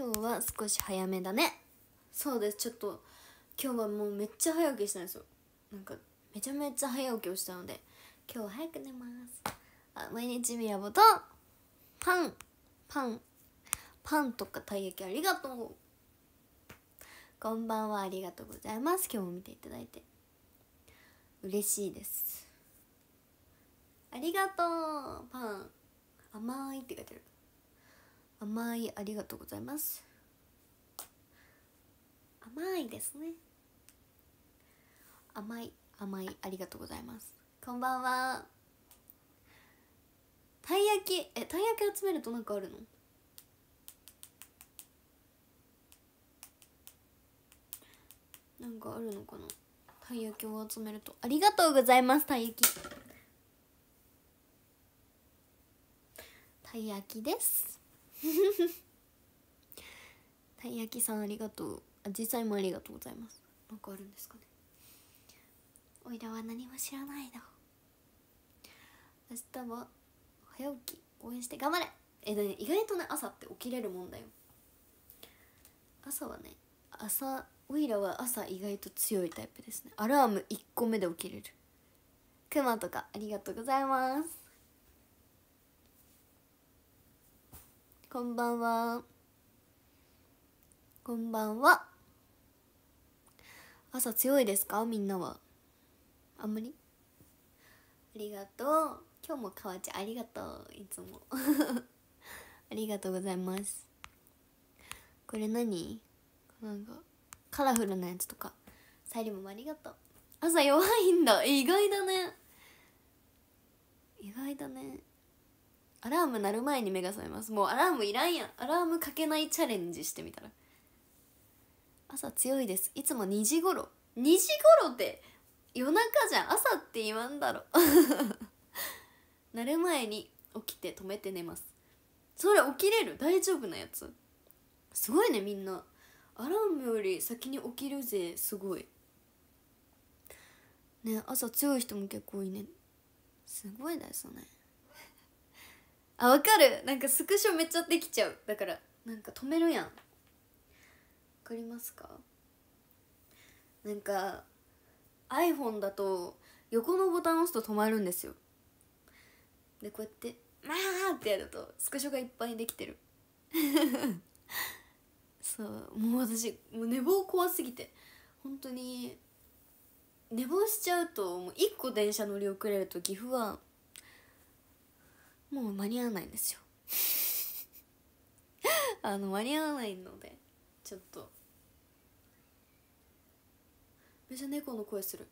今日は少し早めだねそうですちょっと今日はもうめっちゃ早起きしたんですよなんかめちゃめちゃ早起きをしたので今日は早く寝ますあ毎日みやぼとパンパンパンとかたい焼きありがとうこんばんはありがとうございます今日も見ていただいて嬉しいですありがとうパン甘いって書いてある甘いありがとうございます甘いですね甘い甘いありがとうございますこんばんはたい焼きえたい焼き集めるとなんかあるのなんかあるのかなたい焼きを集めるとありがとうございますたい焼きたい焼きです たい焼きさんありがとうあ実際もありがとうございますなんかあるんですかねおいらは何も知らないの明日は早起き応援して頑張れえで、ね意外とね朝って起きれるもんだよ朝はね朝おいらは朝意外と強いタイプですねアラーム1個目で起きれるくまとかありがとうございますこんばんはこんばんは朝強いですかみんなはあんまりありがとう今日もかわちゃんありがとういつも ありがとうございますこれ何なんかカラフルなやつとかサイリムもありがとう朝弱いんだ意外だね意外だねアラーム鳴る前に目が覚めますもうアラームいらんやんアラームかけないチャレンジしてみたら朝強いですいつも2時頃2時頃って夜中じゃん朝って言わんだろ 鳴る前に起きて止めて寝ますそれ起きれる大丈夫なやつすごいねみんなアラームより先に起きるぜすごいね朝強い人も結構多いねすごいですねあわかるなんかスクショめっちゃできちゃうだからなんか止めるやんわかりますかなんか iPhone だと横のボタン押すと止まるんですよでこうやって「まあ!」ってやるとスクショがいっぱいできてる そうもう私もう寝坊怖すぎて本当に寝坊しちゃうともう1個電車乗り遅れると岐阜はもう間に合わないんですよ あの間に合わないのでちょっとめっちゃ猫の声する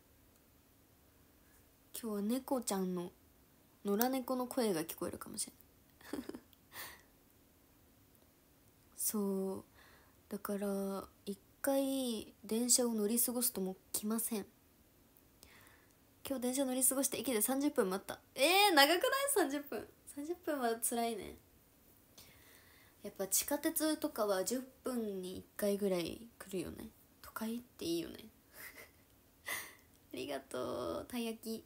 今日は猫ちゃんの野良猫の声が聞こえるかもしれない そうだから一回電車を乗り過ごすともう来ません今日電車乗り過ごして駅で30分待ったえー、長くない30分30分は辛いねやっぱ地下鉄とかは10分に1回ぐらい来るよね都会っていいよね ありがとうたい焼き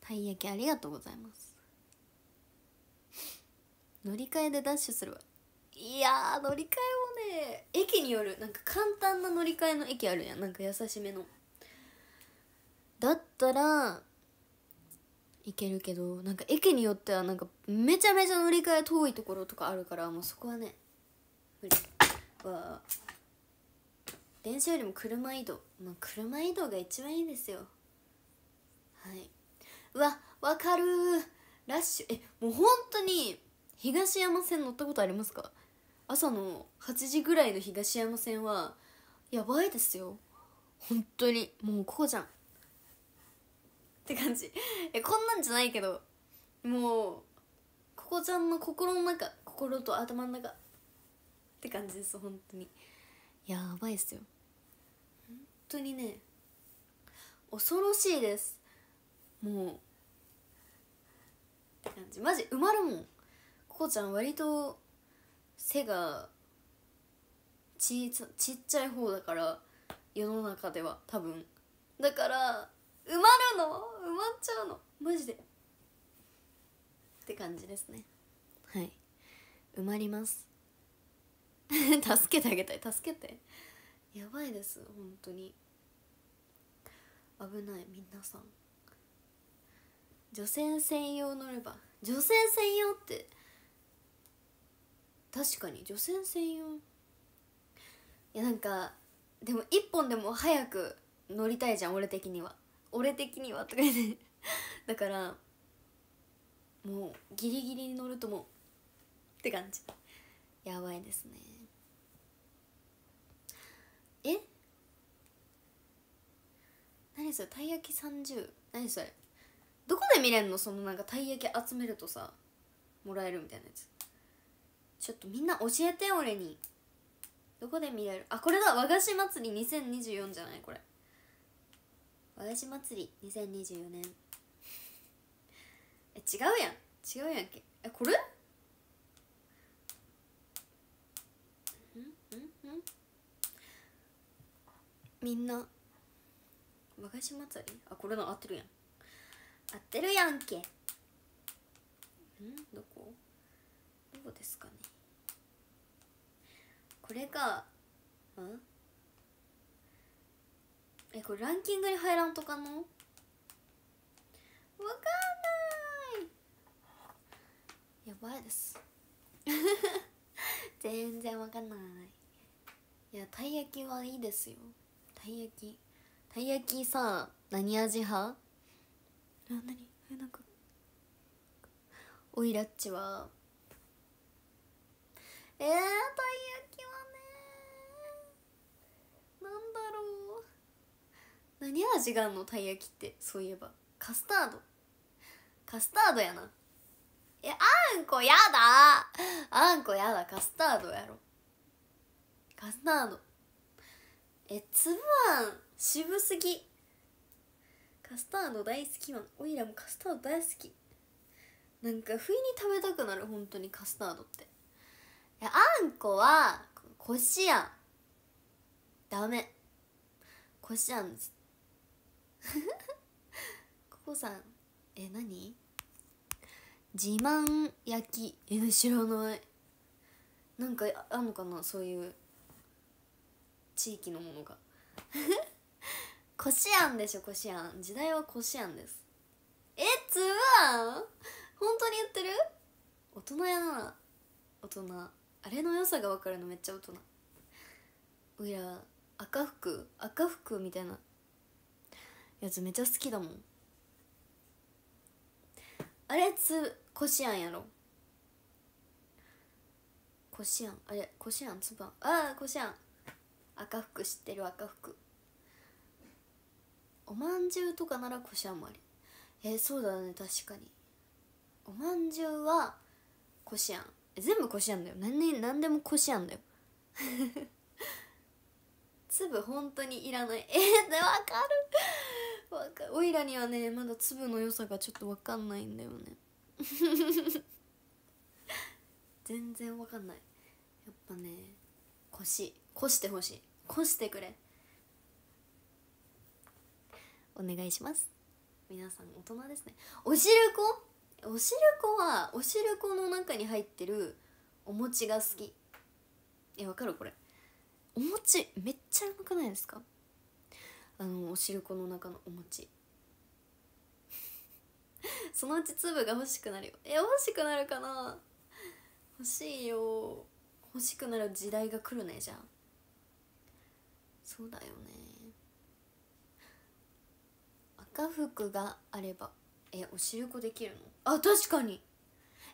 たい焼きありがとうございます乗り換えでダッシュするわいや乗り換えもね駅によるなんか簡単な乗り換えの駅あるやんなんか優しめのだったら行けるけどなんか駅によってはなんかめちゃめちゃ乗り換え遠いところとかあるからもうそこはね無理は電車よりも車移動まあ車移動が一番いいですよはいうわわかるラッシュえもう本当に東山線乗ったことありますか朝の8時ぐらいの東山線はやばいですよ本当にもうこうじゃんって感じえこんなんじゃないけどもうここちゃんの心の中心と頭の中って感じです本当にやばいっすよ本当にね恐ろしいですもうって感じマジ埋まるもんここちゃん割と背がちちっちゃい方だから世の中では多分だから埋まるの埋まっちゃうのマジでって感じですねはい埋まります 助けてあげたい助けてやばいです本当に危ない皆さん女性専用乗れば女性専用って確かに女性専用いやなんかでも一本でも早く乗りたいじゃん俺的には俺的にはとか言ってだからもうギリギリに乗るともうって感じやばいですねえ何それたい焼き30何それどこで見れんのそのなんかたい焼き集めるとさもらえるみたいなやつちょっとみんな教えて俺にどこで見れるあこれだ和菓子祭り2024じゃないこれ和菓子祭り2024年え違うやん違うやんけえこれんんんみんな和菓子祭りあこれの合ってるやん合ってるやんけんどこどこですかねこれかうんこれランキングに入らんとかのわかんないやばいです 全然わかんないいやたい焼きはいいですよたい焼きたい焼きさ何味派あ何えなんかおいらっちはえー、たい焼き何味があんのたい焼きってそういえばカスタードカスタードやなえあんこやだあんこやだカスタードやろカスタードえつぶあん渋すぎカスタード大好きマンおいらもカスタード大好きなんか不意に食べたくなる本当にカスタードっていやあんこはこしあんダメこしあん絶ここさんえ何自慢焼きえ知らないなんかあんのかなそういう地域のものが こしあんでしょこしあん時代はこしあんですえつぶあん本当に言ってる大人やな大人あれの良さが分かるのめっちゃ大人ういら赤服赤服みたいなやつめっちゃ好きだもんあれつこしあんやろこしあんあれこしあんつばああこしあん赤服知ってる赤服おまんじゅうとかならこしあんもありえー、そうだね確かにおまんじゅうはこしあん全部こしあんだよ何何でもこしあんだよ 粒本当にいらないえー、わかるオイラにはねまだ粒の良さがちょっと分かんないんだよね 全然分かんないやっぱね腰腰してほしい腰してくれお願いします皆さん大人ですねおしるこおしるこはおしるこの中に入ってるお餅が好きえわかるこれお餅めっちゃうまくないですかあのお汁粉の中のお餅 そのうち粒が欲しくなるよえ欲しくなるかな欲しいよ欲しくなる時代が来るねじゃあそうだよね赤服があればえお汁粉できるのあ確かに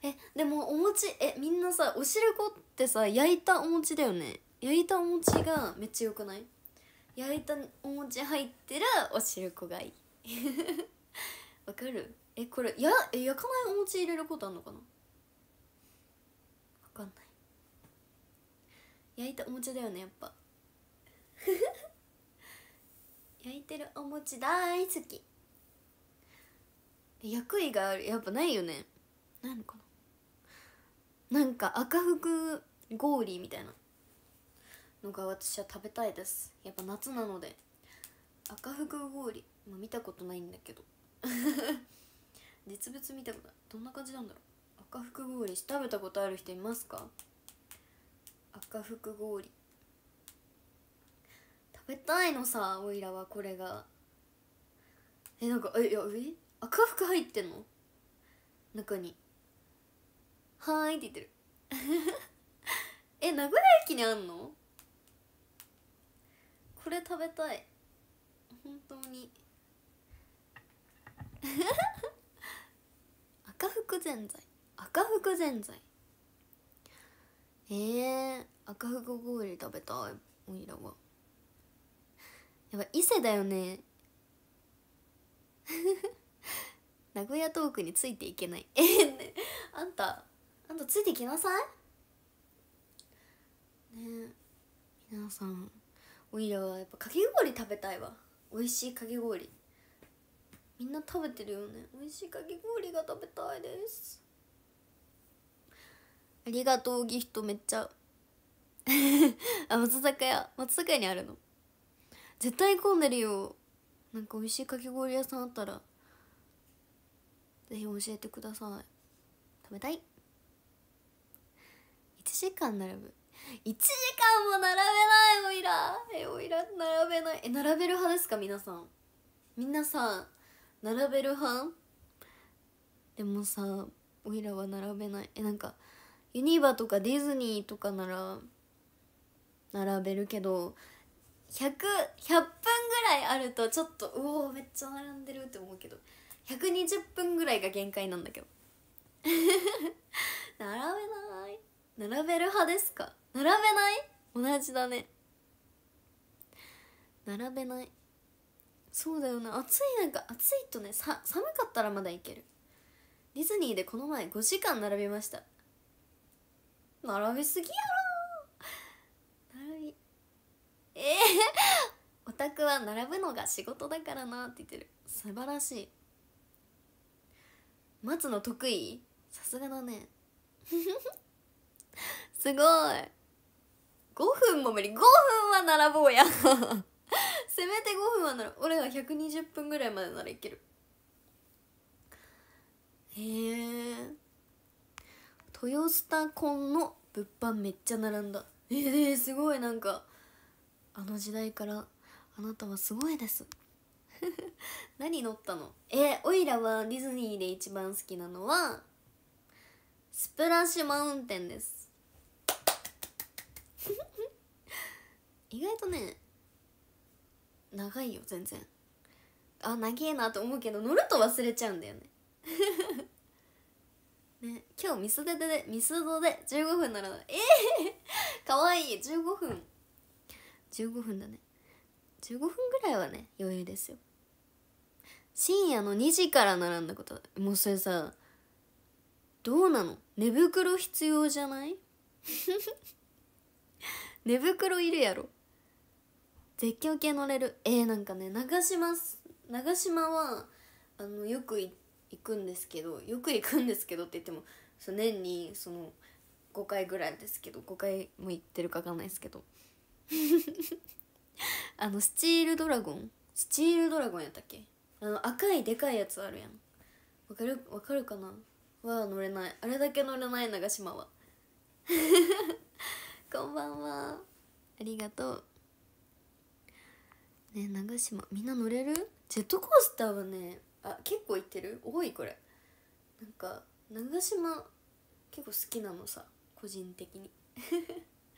えでもお餅えみんなさお汁粉ってさ焼いたお餅だよね焼いたお餅がめっちゃよくない焼いたお餅入ってるお汁粉がいい わかるえこれや焼かないお餅入れることあんのかなわかんない焼いたお餅だよねやっぱ 焼いてるお餅大好き役意があるやっぱないよねないのかななんか赤福氷みたいなのが私は食べたいですやっぱ夏なので赤福氷、まあ、見たことないんだけど 実物見たことないどんな感じなんだろう赤福氷食べたことある人いますか赤福氷食べたいのさおいらはこれがえなんかえいやえ赤福入ってんの中に「はーい」って言ってる え名古屋駅にあんのこれ食べたい本当に 赤福ぜんざい赤福ぜんざいえー、赤福氷食べたいおいらはやっぱ伊勢だよね 名古屋トークについていけないえね、あんたあんたついてきなさいね皆さんおいらはやっぱかき氷食べたいわ美味しいかき氷みんな食べてるよね美味しいかき氷が食べたいですありがとうギフトめっちゃ あ松坂屋松坂屋にあるの絶対混んでるよなんか美味しいかき氷屋さんあったらぜひ教えてください食べたい1時間並ぶ1時間も並べないおいらえおいら並べないえ並べる派ですか皆さんみんなさ並べる派でもさおいらは並べないえなんかユニバとかディズニーとかなら並べるけど 100, 100分ぐらいあるとちょっとうおめっちゃ並んでるって思うけど120分ぐらいが限界なんだけど 並べない並べる派ですか並べない同じだね並べないそうだよね暑いなんか暑いとねさ寒かったらまだいけるディズニーでこの前5時間並びました並びすぎやろ並びええー、オタは並ぶのが仕事だからなって言ってる素晴らしい待つの得意さすがだね すごい5分も無理5分は並ぼうや せめて5分はなら俺は120分ぐらいまでならいけるへえ豊スタコンの物販めっちゃ並んだえー、すごいなんかあの時代からあなたはすごいです 何乗ったのえー、オイラはディズニーで一番好きなのはスプラッシュマウンテンです 意外とね長いよ全然あ長えなと思うけど乗ると忘れちゃうんだよね ね今日ミスドでミスドで15分ならええー、かわいい15分15分だね15分ぐらいはね余裕ですよ深夜の2時から並んだこともうそれさどうなの寝袋必要じゃない寝袋いるやろ絶叫系乗れるえー、なんかね長島長島はあのよく行くんですけどよく行くんですけどって言ってもそ年にその5回ぐらいですけど5回も行ってるか分かんないですけど あのスチールドラゴンスチールドラゴンやったっけあの赤いでかいやつあるやんわかるわかるかなは乗れないあれだけ乗れない長島は こんばんはありがとうねえ長島みんな乗れるジェットコースターはねあ結構行ってる多いこれなんか長島結構好きなのさ個人的に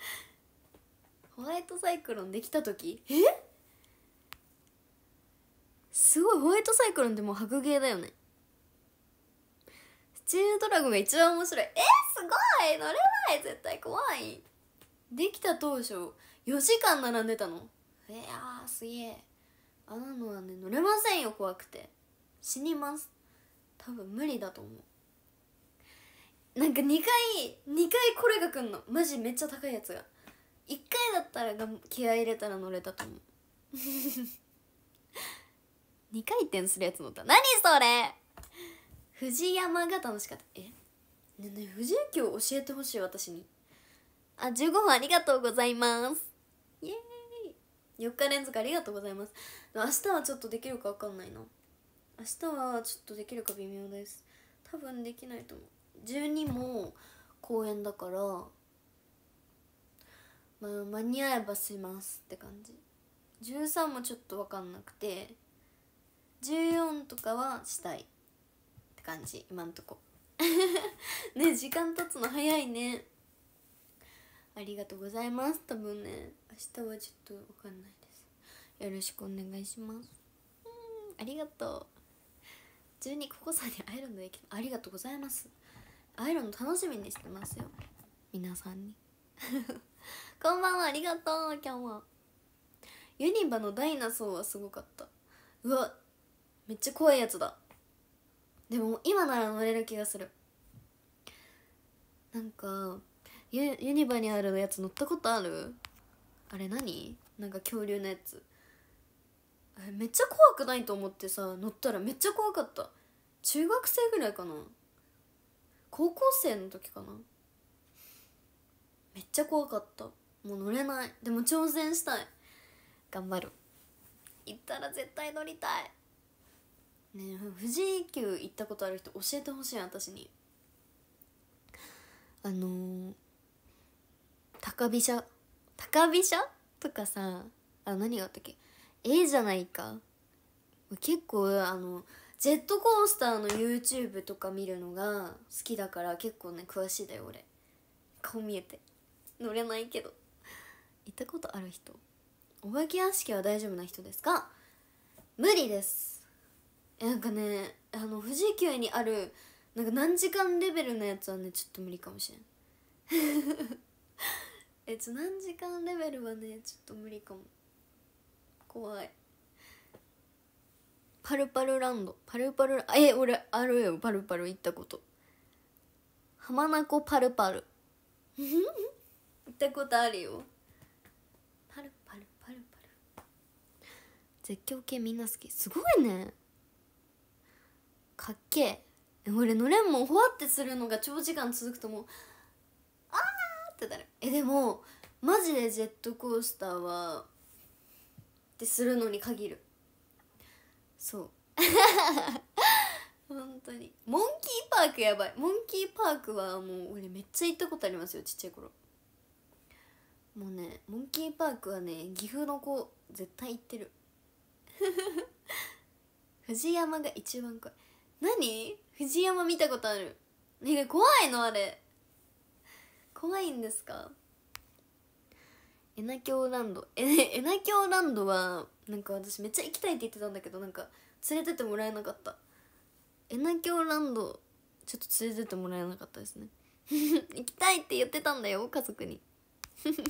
ホワイトサイクロンできた時えすごいホワイトサイクロンってもう白芸だよねスチュールドラゴンが一番面白いえすごい乗れない絶対怖いできた当初4時間並んでたのえやーすげえあんなのはね乗れませんよ怖くて死にます多分無理だと思うなんか2回2回これが来んのマジめっちゃ高いやつが1回だったらが気合入れたら乗れたと思う2 回転するやつ乗った何それ藤山が楽しかったえねえねえ藤井教教えてほしい私にあ、15分ありがとうございます。イエーイ !4 日連続ありがとうございます。明日はちょっとできるかわかんないな。明日はちょっとできるか微妙です。多分できないと思う。12も公演だから、まあ、間に合えばしますって感じ。13もちょっとわかんなくて、14とかはしたいって感じ、今んとこ。ね、時間経つの早いね。ありがとうございます多分ね明日はちょっと分かんないですよろしくお願いしますうんありがとう12ココさんに会えるのでありがとうございます会えるの楽しみにしてますよ皆さんに こんばんはありがとう今日もユニバのダイナソーはすごかったうわめっちゃ怖いやつだでも今なら乗れる気がするなんかユユニバにあるやつ乗ったことあるあれ何なんか恐竜のやつめっちゃ怖くないと思ってさ乗ったらめっちゃ怖かった中学生ぐらいかな高校生の時かなめっちゃ怖かったもう乗れないでも挑戦したい頑張る行ったら絶対乗りたいね富士急行ったことある人教えてほしい私にあのー高飛車高飛車とかさあ何があったっけ A じゃないか結構あのジェットコースターの YouTube とか見るのが好きだから結構ね詳しいだよ俺顔見えて乗れないけど行ったことある人お化け屋敷は大丈夫な人ですか無理ですなんかねあの富士急にあるなんか何時間レベルのやつはねちょっと無理かもしれんえ何時間レベルはねちょっと無理かも怖いパルパルランドパルパルえ俺あるよパルパル行ったこと浜名湖パルパル行ったことあるよパルパルパルパル絶叫系みんな好きすごいねかっけえ俺のれんもんほわってするのが長時間続くともうってたらえでもマジでジェットコースターはってするのに限るそう 本当にモンキーパークやばいモンキーパークはもう俺めっちゃ行ったことありますよちっちゃい頃もうねモンキーパークはね岐阜の子絶対行ってる 藤山が一番怖い何藤山見たことあるえ怖いのあれ怖いんですかエナキョーランドえエナキョーランドはなんか私めっちゃ行きたいって言ってたんだけどなんか連れてってもらえなかったエナキョーランドちょっと連れてってもらえなかったですね 行きたいって言ってたんだよ家族に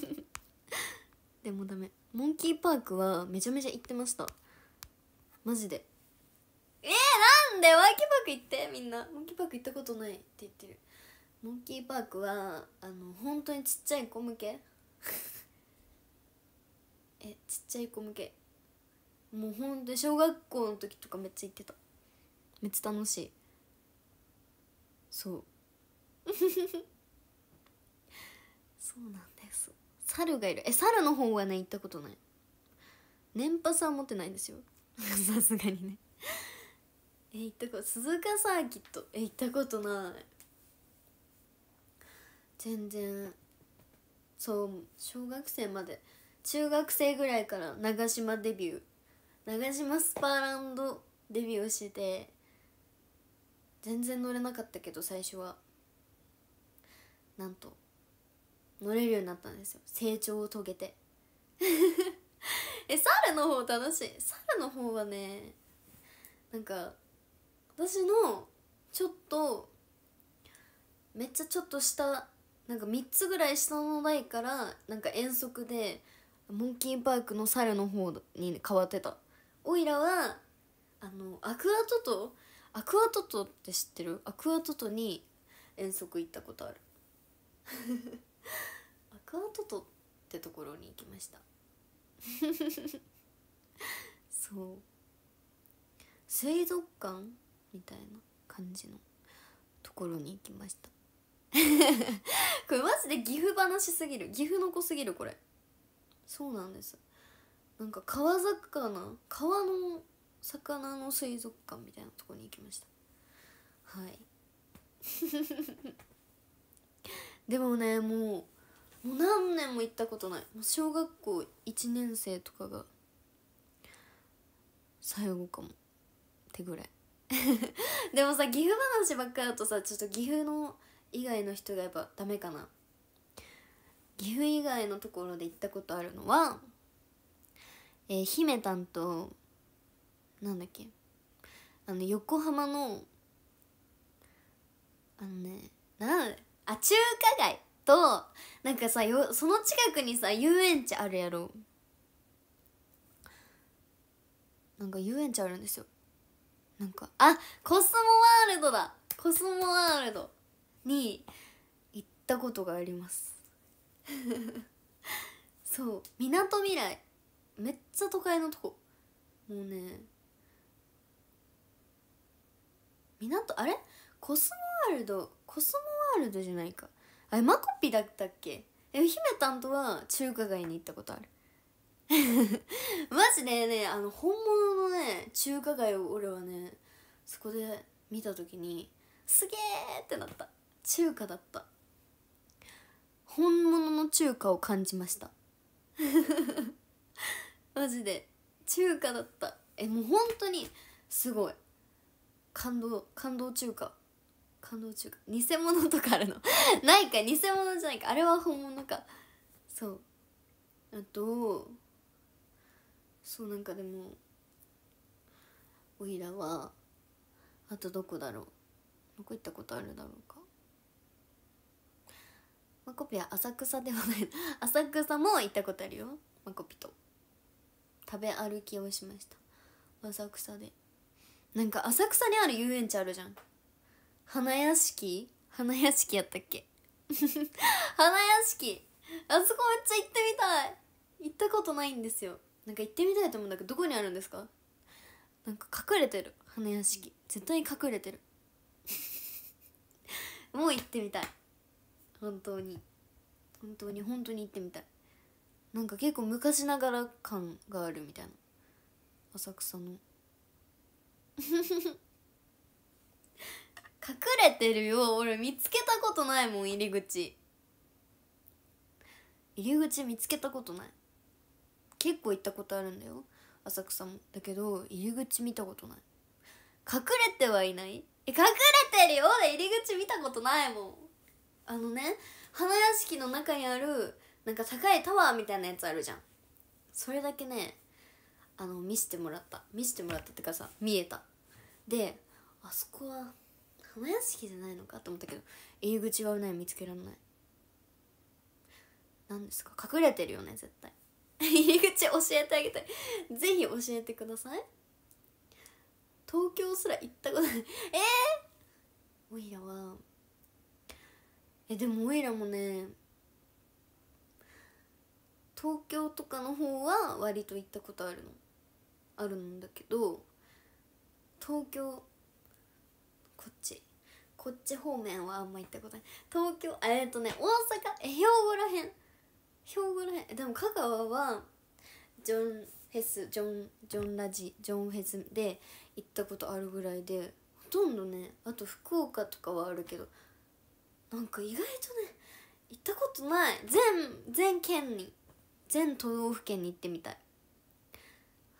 でもダメモンキーパークはめちゃめちゃ行ってましたマジでえー、なんでワーキーパーク行ってみんなモンキーパーク行ったことないって言ってるモンキーパークはあの本当にちっちゃい子向けえちっちゃい子向けもうほんと小学校の時とかめっちゃ行ってためっちゃ楽しいそう そうなんです猿がいるえ猿の方はね行ったことない年パスは持ってないんですよ さすがにねえ行ったこと鈴鹿サーキットえ行ったことない全然そう小学生まで中学生ぐらいから長島デビュー長島スパーランドデビューして全然乗れなかったけど最初はなんと乗れるようになったんですよ成長を遂げてえ猿の方楽しい猿の方はねなんか私のちょっとめっちゃちょっとしたなんか3つぐらい下の台からなんか遠足でモンキーパークの猿の方に変わってたオイラはあのアクアトトアクアトトって知ってるアクアトトに遠足行ったことある アクアトトってところに行きました そう水族館みたいな感じのところに行きました これマジで岐阜話すぎる岐阜の子すぎるこれそうなんですなんか川魚川の魚の水族館みたいなとこに行きましたはい でもねもうもう何年も行ったことない小学校1年生とかが最後かもってぐらい でもさ岐阜話ばっかだとさちょっと岐阜の以外の人がやっぱダメかな岐阜以外のところで行ったことあるのはえー、姫たんとなんだっけあの横浜のあのねなんあ中華街となんかさよその近くにさ遊園地あるやろなんか遊園地あるんですよなんかあコスモワールドだコスモワールドに行ったことがあります そうみなとみらいめっちゃ都会のとこもうね港あれコスモワールドコスモワールドじゃないかあれマコピだったっけえ姫たんとは中華街に行ったことある マジでねあの本物のね中華街を俺はねそこで見た時にすげえってなった中華だった本物の中華を感じました マジで中華だったえもう本当にすごい感動感動中華感動中華偽物とかあるの ないか偽物じゃないかあれは本物かそうあとそうなんかでもおいらはあとどこだろうどこ行ったことあるだろうかマコピは浅草ではない 浅草も行ったことあるよマコピと食べ歩きをしました浅草でなんか浅草にある遊園地あるじゃん花屋敷花屋敷やったっけ 花屋敷あそこめっちゃ行ってみたい行ったことないんですよなんか行ってみたいと思うんだけどどこにあるんですかなんか隠れてる花屋敷絶対に隠れてる もう行ってみたい本当に本当に本当に行ってみたいなんか結構昔ながら感があるみたいな浅草の 隠れてるよ俺見つけたことないもん入り口入り口見つけたことない結構行ったことあるんだよ浅草もだけど入り口見たことない隠れてはいないえ隠れてるよで入り口見たことないもんあのね花屋敷の中にあるなんか高いタワーみたいなやつあるじゃんそれだけねあの見せてもらった見せてもらったってかさ見えたであそこは花屋敷じゃないのかと思ったけど入り口はない見つけられない何ですか隠れてるよね絶対 入り口教えてあげたいぜひ教えてください東京すら行ったことないえー、おいらはえでもおいらもね東京とかの方は割と行ったことあるのあるんだけど東京こっちこっち方面はあんま行ったことない東京えっ、ー、とね大阪え兵庫らへん兵庫らへんでも香川はジョンフェスジョンジョンラジジョンフェスで行ったことあるぐらいでほとんどねあと福岡とかはあるけどなんか意外とね行ったことない全全県に全都道府県に行ってみたい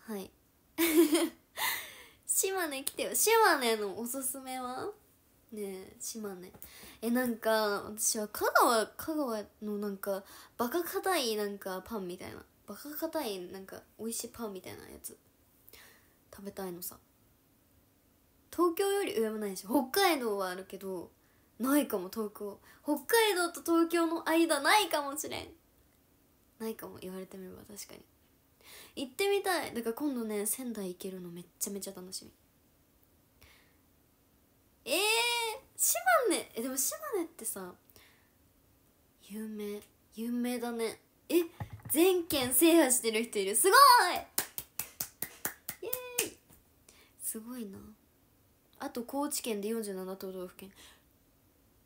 はい 島根来てよ島根のおすすめはねえ島根えなんか私は香川香川のなんかバカ硬いなんかパンみたいなバカ硬いなんか美味しいパンみたいなやつ食べたいのさ東京より上もないし北海道はあるけどないかも東京北海道と東京の間ないかもしれんないかも言われてみれば確かに行ってみたいだから今度ね仙台行けるのめっちゃめちゃ楽しみえー、島根えでも島根ってさ有名有名だねえ全県制覇してる人いるすごいイエーイすごいなあと高知県で47都道府県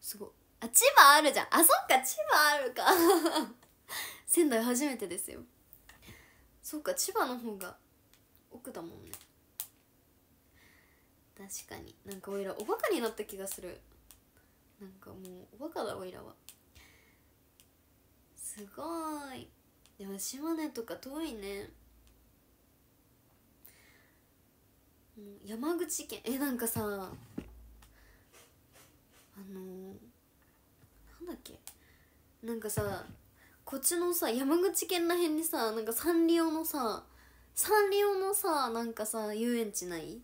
すごいあ千葉あるじゃんあそっか千葉あるか 仙台初めてですよそうか千葉の方が奥だもんね確かになんかおいらおバカになった気がするなんかもうおバカだおいらはすごいでも島根とか遠いね山口県えなんかさあのー、なんだっけなんかさこっちのさ山口県ら辺にさなんかサンリオのさサンリオのさなんかさ遊園地ない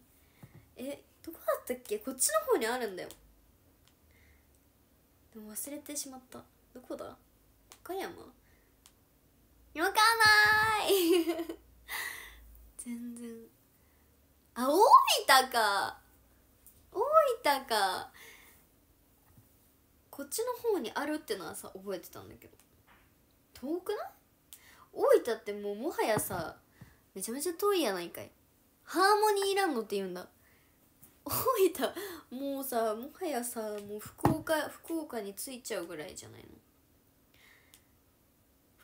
えどこだったっけこっちの方にあるんだよでも忘れてしまったどこだ岡山わかんない 全然あ大分か大分かこっちの方にあるってのはさ覚えてたんだけど遠くない大分ってもうもはやさめちゃめちゃ遠いやないかいハーモニーランドって言うんだ大分もうさもはやさもう福岡福岡に着いちゃうぐらいじゃないの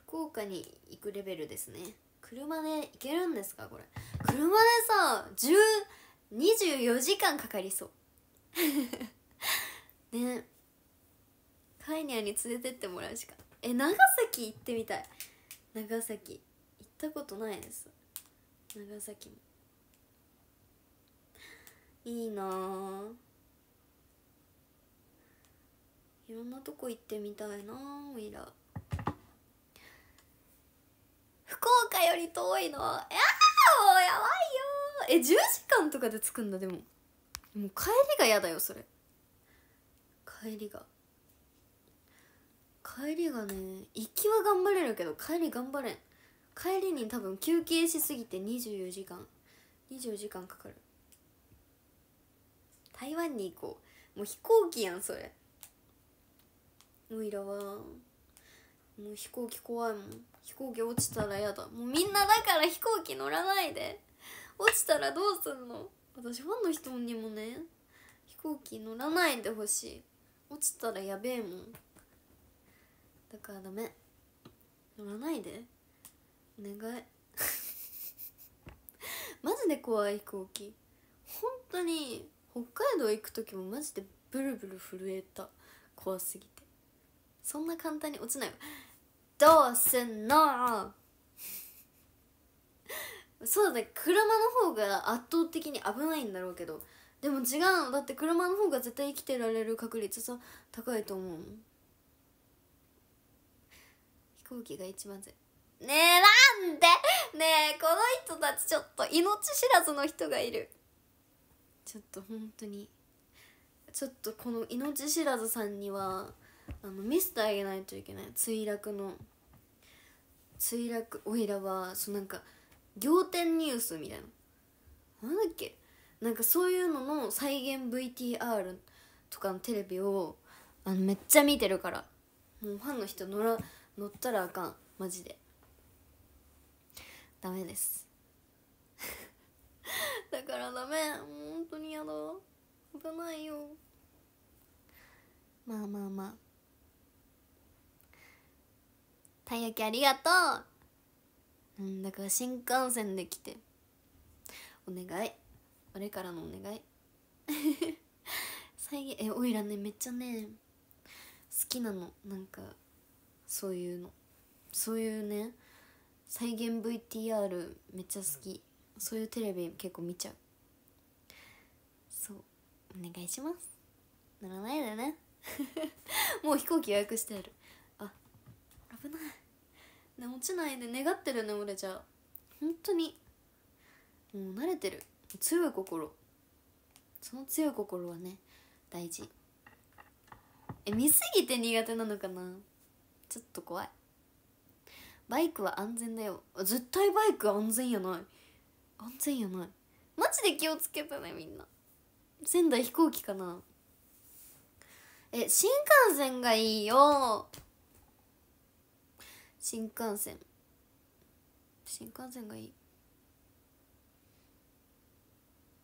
福岡に行くレベルですね車で行けるんですかこれ車でさ10 24時間かかりそう ねカイニアに連れてってもらうしかえ長崎行ってみたい長崎行ったことないです長崎もいいなあいろんなとこ行ってみたいなあいら福岡より遠いのやもうやばいよえ10時間とかで着くんだでももう帰りが嫌だよそれ帰りが帰りがね行きは頑張れるけど帰り頑張れん帰りに多分休憩しすぎて24時間24時間かかる台湾に行こうもう飛行機やんそれおいらはもう飛行機怖いもん飛行機落ちたらやだもうみんなだから飛行機乗らないで落ちたらどうすんの私ファンの人にもね飛行機乗らないでほしい落ちたらやべえもんだからダメ乗らないでお願い マジで怖い飛行機本当に北海道行く時もマジでブルブル震えた怖すぎてそんな簡単に落ちないどうすんの そうだね車の方が圧倒的に危ないんだろうけどでも違うのだって車の方が絶対生きてられる確率さ高いと思うの行機が一番ぜねえなんでねえこの人たちちょっと命知らずの人がいるちょっと本当にちょっとこの命知らずさんにはあの見せてあげないといけない墜落の墜落おいらはそうなんか仰天ニュースみたいななんだっけなんかそういうのの再現 VTR とかのテレビをあのめっちゃ見てるからもうファンの人乗ら乗ったらあかんマジでダメです だからダメ本当にやだ危ないよまあまあまあたい焼きありがとううんだから新幹線で来てお願い俺からのお願い再現 えおいらねめっちゃね好きなのなんかそういうのそういうね再現 VTR めっちゃ好きそういうテレビ結構見ちゃうそうお願いします乗らないでね もう飛行機予約してあるあ危ないね落ちないで願ってるね俺じゃあ本当にもう慣れてる強い心その強い心はね大事え見すぎて苦手なのかなちょっと怖いバイクは安全だよ絶対バイク安全やない安全やないマジで気をつけてねみんな仙台飛行機かなえ新幹線がいいよ新幹線新幹線がいい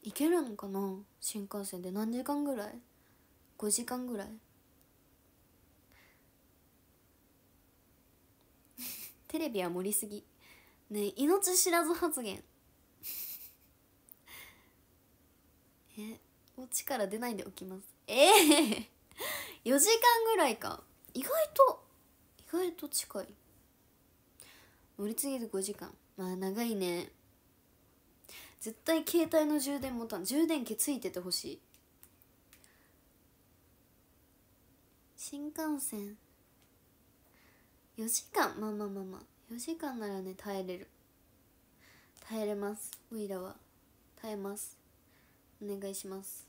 行けるのかな新幹線で何時間ぐらい5時間ぐらいテレビは盛りすぎね命知らず発言 えお家から出ないでおきますええー4 時間ぐらいか意外と意外と近い乗り継ぎで5時間まあ長いね絶対携帯の充電ボタン充電器ついててほしい新幹線4時間まあまあまあまあ4時間ならね耐えれる耐えれますウイラは耐えますお願いします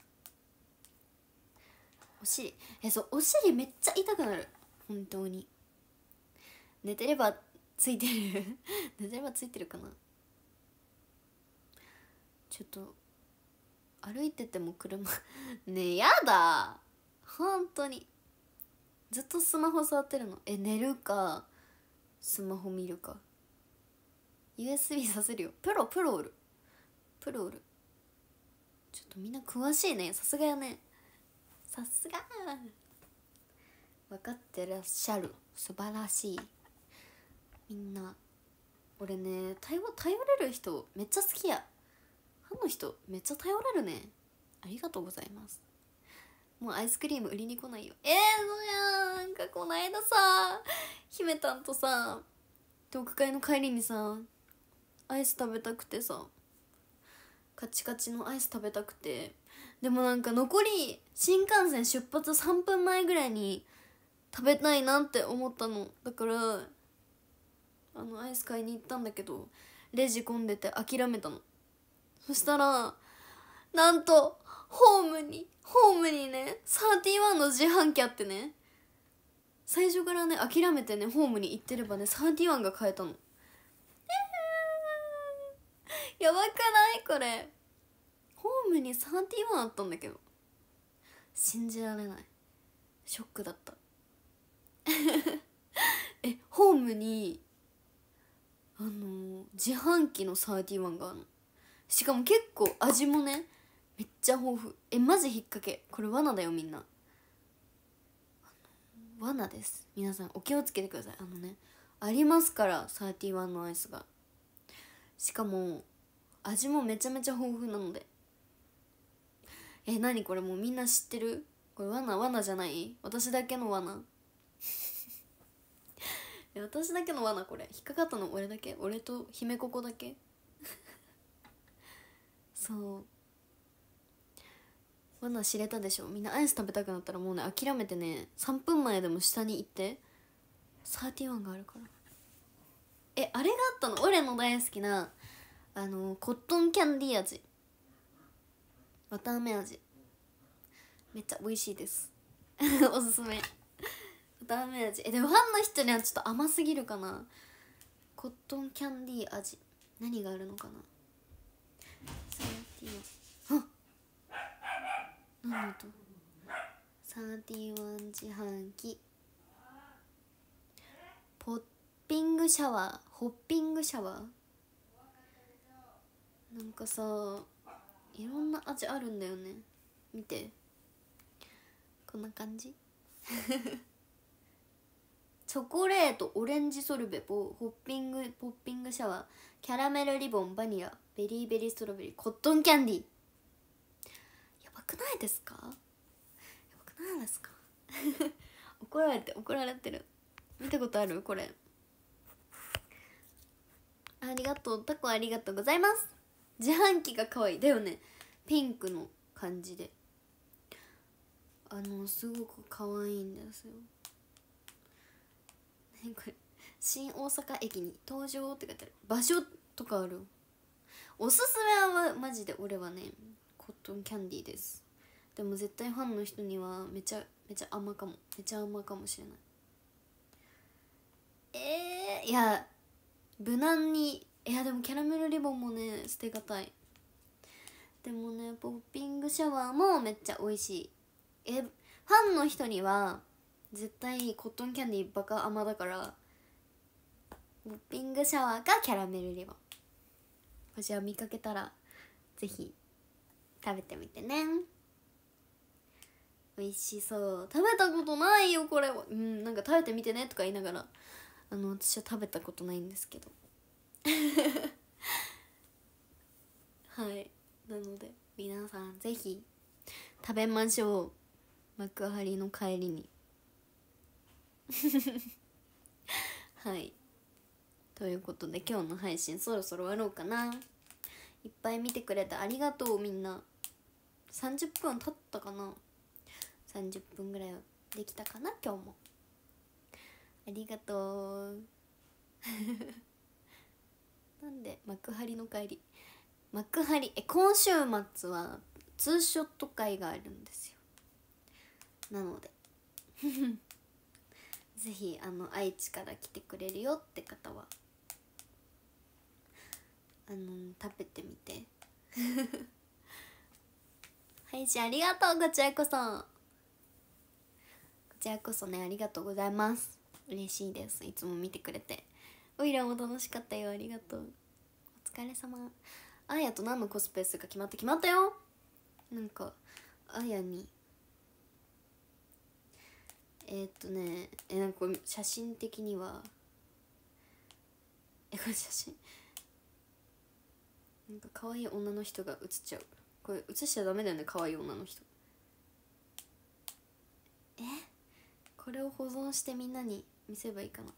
お尻えそうお尻めっちゃ痛くなる本当に寝てればついてる 寝てればついてるかなちょっと歩いてても車 ねえやだ本当にずっとスマホ触ってるのえ寝るかスマホ見るか USB させるよプロプロおるプロおるちょっとみんな詳しいねさすがやねさすが分かってらっしゃる素晴らしいみんな俺ね頼頼れる人めっちゃ好きやファンの人めっちゃ頼れるねありがとうございますもうアイスクリーム売りに来ないよえー、そやゃんかこないださ姫たんとさ読会の帰りにさアイス食べたくてさカチカチのアイス食べたくてでもなんか残り新幹線出発3分前ぐらいに食べたいなって思ったのだからあのアイス買いに行ったんだけどレジ混んでて諦めたのそしたらなんとホームにホームにねサーティワンの自販機あってね最初からね諦めてねホームに行ってればねサーティワンが買えたのやばくないこれホームにサーティワンあったんだけど信じられないショックだったえホームにあのー、自販機のサワンがあるのしかも結構味もねめっちゃ豊富えマジ引っ掛けこれ罠だよみんな罠です皆さんお気をつけてくださいあのねありますから31のアイスがしかも味もめちゃめちゃ豊富なのでえ何これもうみんな知ってるこれ罠罠じゃない私だけの罠私だけの罠これ引っかかったの俺だけ俺と姫ここだけ そうマ知れたでしょみんなアイス食べたくなったらもうね諦めてね3分前でも下に行って31があるからえあれがあったの俺の大好きなあのコットンキャンディー味わたあめ味めっちゃ美味しいです おすすめわたあめ味えでもファンの人にはちょっと甘すぎるかなコットンキャンディー味何があるのかなサーティワン何ティワン自販機ポッピングシャワーホッピングシャワーなんかさいろんな味あるんだよね見てこんな感じ チョコレートオレンジソルベポホッピングポッピングシャワーキャラメルリボンバニラベリーベリーストロベリーコットンキャンディーばくないですかやばくないですか 怒られて怒られてる見たことあるこれありがとうタコありがとうございます自販機が可愛いだよねピンクの感じであのすごく可愛いんですよ何これ新大阪駅に登場って書いてある場所とかあるおすすめはマジで俺はねコットンキャンディーですでも絶対ファンの人にはめちゃめちゃ甘かもめちゃ甘かもしれないえー、いや無難にいやでもキャラメルリボンもね捨てがたいでもねポッピングシャワーもめっちゃ美味しいえファンの人には絶対コットンキャンディーバカ甘だからポッピングシャワーかキャラメルリボンこちら見かけたらぜひ食べてみてね美味しそう食べたことないよこれはうんなんか食べてみてねとか言いながらあの私は食べたことないんですけど はいなので皆さん是非食べましょう幕張の帰りに はいということで今日の配信そろそろ終わろうかないっぱい見てくれてありがとうみんな30分経ったかな30分ぐらいはできたかな今日もありがとう なんで幕張の帰り幕張え今週末はツーショット会があるんですよなので ぜひあの愛知から来てくれるよって方はあの食べてみて 配信ありがとうこちらこそこちらこそねありがとうございます嬉しいですいつも見てくれておいらも楽しかったよありがとうお疲れ様あやと何のコスプレするか決まって決まったよなんかあやにえー、っとねえなんか写真的にはえこれ写真なんか可愛い女の人が写っちゃうこれ映しちゃダメだよね可愛い女の人えこれを保存してみんなに見せばいいかな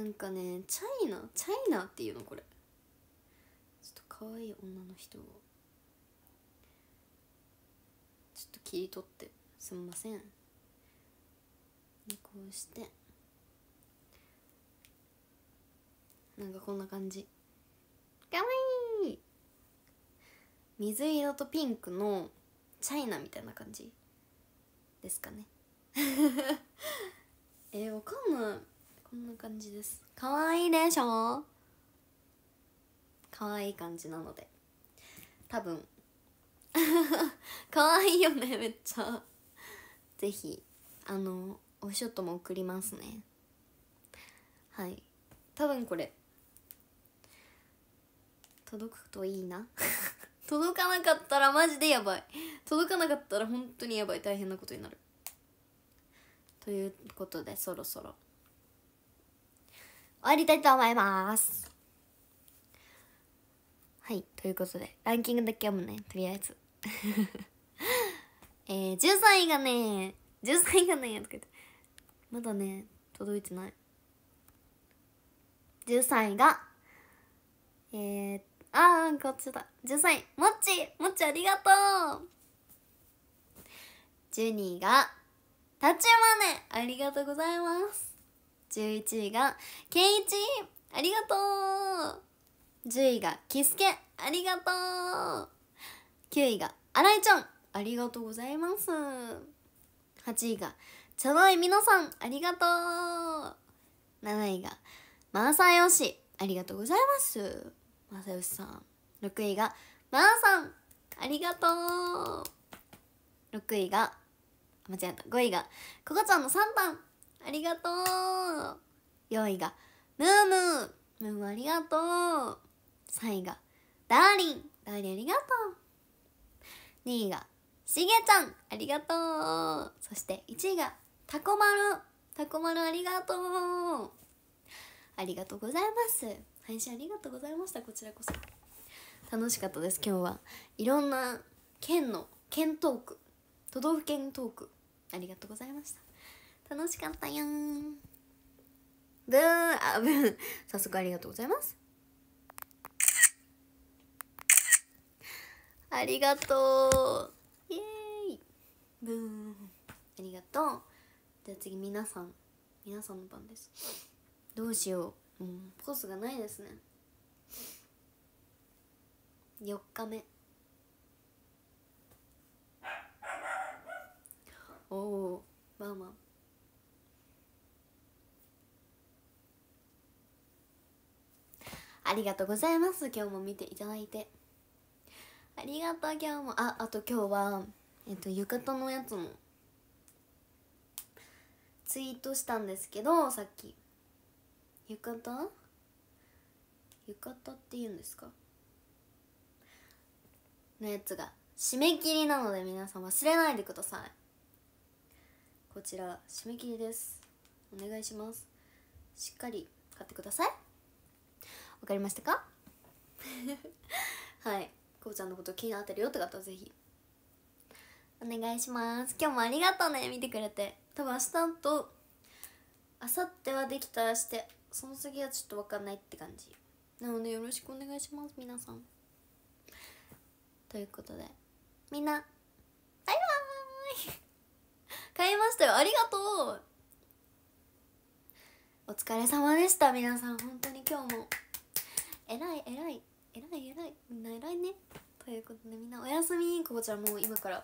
なんかねチャイナチャイナっていうのこれちょっと可愛い女の人をちょっと切り取ってすみませんこうしてなんかこんな感じかわいい水色とピンクのチャイナみたいな感じですかね えー、わかんないこんな感じですかわいいでしょかわいい感じなので多分 かわいいよねめっちゃぜひあのおショットも送りますねはい多分これ届くといいな届かなかったらマジでやばい届かなかったら本当にやばい大変なことになるということでそろそろ終わりたいと思いますはいということでランキングだけ読むねとりあえず えー、13位がね13位がねやか言てまだね届いてない13位がえー、っあーこっちだ10歳もっちもっちありがとうジュニーがタチマネありがとうございます11位がケイチありがとう10位がキスケありがとう9位がアライちゃんありがとうございます8位が茶の井みのさんありがとう7位がマーサヨシありがとうございます正義さん6位がまーさんありがとう6位が間違えた5位がここちゃんの3番ありがとう4位がムームームームーありがとう3位がダーリンダーリンありがとう2位がしげちゃんありがとうそして1位がたこまるたこまるありがとうありがとうございます配信ありがとうございましたこちらこそ楽しかったです今日はいろんな県の県トーク都道府県トークありがとうございました楽しかったやんブーあブー 早速ありがとうございますありがとうイエーイブーンありがとうじゃあ次皆さん皆さんの番ですどうしよううん、ポーズがないですね4日目おおまあまあありがとうございます今日も見ていただいてありがとう今日もああと今日はえっと浴衣のやつもツイートしたんですけどさっき浴衣浴衣って言うんですかのやつが締め切りなので皆さん忘れないでくださいこちら締め切りですお願いしますしっかり買ってくださいわかりましたか はいこうちゃんのこと気になってるよって方はぜひお願いします今日もありがとうね見てくれて多分明日とあさってはできたらしてその次はちょっと分かんないって感じなのでよろしくお願いします皆さんということでみんなバイバーイ買いましたよありがとうお疲れ様でした皆さん本当に今日もえらいえらいえらいえらいみんなえらいねということでみんなおやすみこちんもう今から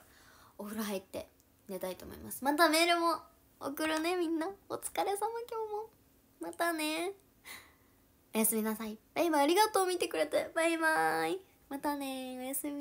お風呂入って寝たいと思いますまたメールも送るねみんなお疲れ様今日もまたねおやすみなさいバイバイありがとう見てくれてバイバイまたねおやすみ